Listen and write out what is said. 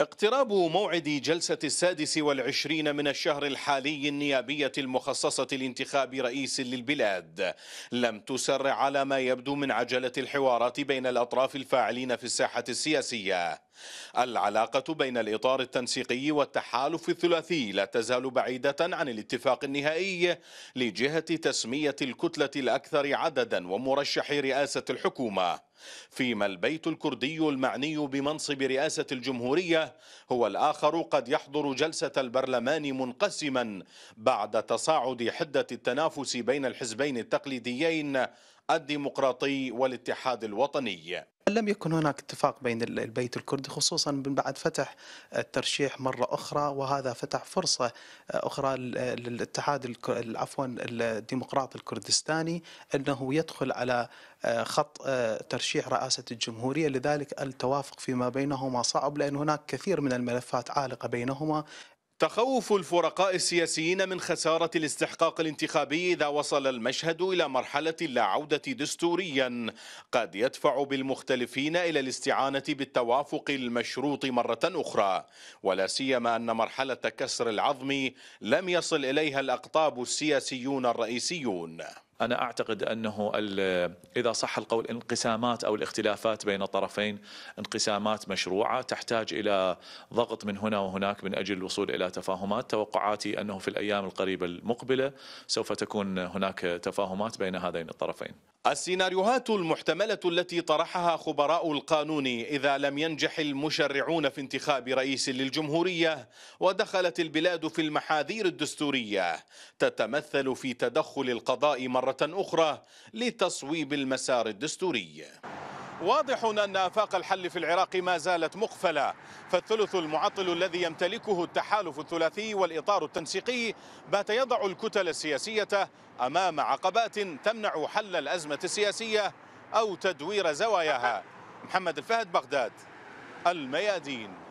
اقتراب موعد جلسة السادس والعشرين من الشهر الحالي النيابية المخصصة لانتخاب رئيس للبلاد لم تسرع على ما يبدو من عجلة الحوارات بين الأطراف الفاعلين في الساحة السياسية العلاقة بين الإطار التنسيقي والتحالف الثلاثي لا تزال بعيدة عن الاتفاق النهائي لجهة تسمية الكتلة الأكثر عددا ومرشح رئاسة الحكومة فيما البيت الكردي المعني بمنصب رئاسة الجمهورية هو الآخر قد يحضر جلسة البرلمان منقسما بعد تصاعد حدة التنافس بين الحزبين التقليديين الديمقراطي والاتحاد الوطني لم يكن هناك اتفاق بين البيت الكردي خصوصا من بعد فتح الترشيح مرة أخرى وهذا فتح فرصة آه، أخرى للاتحاد عفوا الديمقراطي الكردستاني أنه يدخل على آه، خط آه، ترشيح رئاسة الجمهورية لذلك التوافق فيما بينهما صعب لأن هناك كثير من الملفات عالقة بينهما تخوف الفرقاء السياسيين من خسارة الاستحقاق الانتخابي إذا وصل المشهد إلى مرحلة لا عودة دستوريا قد يدفع بالمختلفين إلى الاستعانة بالتوافق المشروط مرة أخرى ولا سيما أن مرحلة كسر العظم لم يصل إليها الأقطاب السياسيون الرئيسيون أنا أعتقد أنه إذا صح القول انقسامات أو الاختلافات بين الطرفين انقسامات مشروعة تحتاج إلى ضغط من هنا وهناك من أجل الوصول إلى تفاهمات توقعاتي أنه في الأيام القريبة المقبلة سوف تكون هناك تفاهمات بين هذين الطرفين السيناريوهات المحتملة التي طرحها خبراء القانون إذا لم ينجح المشرعون في انتخاب رئيس للجمهورية ودخلت البلاد في المحاذير الدستورية تتمثل في تدخل القضاء مرة أخرى لتصويب المسار الدستوري واضح أن آفاق الحل في العراق ما زالت مقفلة فالثلث المعطل الذي يمتلكه التحالف الثلاثي والإطار التنسيقي بات يضع الكتل السياسية أمام عقبات تمنع حل الأزمة السياسية أو تدوير زواياها محمد الفهد بغداد الميادين